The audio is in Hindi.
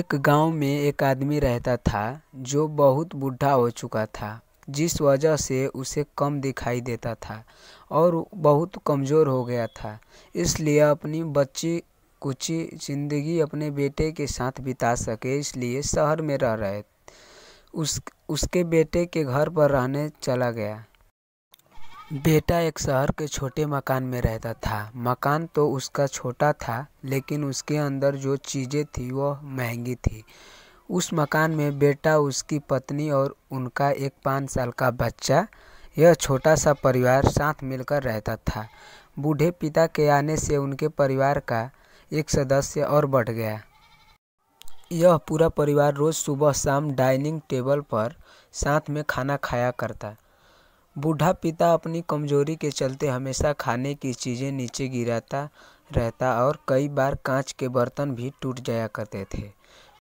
एक गांव में एक आदमी रहता था जो बहुत बूढ़ा हो चुका था जिस वजह से उसे कम दिखाई देता था और बहुत कमज़ोर हो गया था इसलिए अपनी बच्ची कुछ जिंदगी अपने बेटे के साथ बिता सके इसलिए शहर में रह रहे उस उसके बेटे के घर पर रहने चला गया बेटा एक शहर के छोटे मकान में रहता था मकान तो उसका छोटा था लेकिन उसके अंदर जो चीज़ें थी वह महंगी थी उस मकान में बेटा उसकी पत्नी और उनका एक पाँच साल का बच्चा यह छोटा सा परिवार साथ मिलकर रहता था बूढ़े पिता के आने से उनके परिवार का एक सदस्य और बढ़ गया यह पूरा परिवार रोज़ सुबह शाम डाइनिंग टेबल पर साथ में खाना खाया करता बूढ़ा पिता अपनी कमजोरी के चलते हमेशा खाने की चीजें नीचे गिराता रहता और कई बार कांच के बर्तन भी टूट जाया करते थे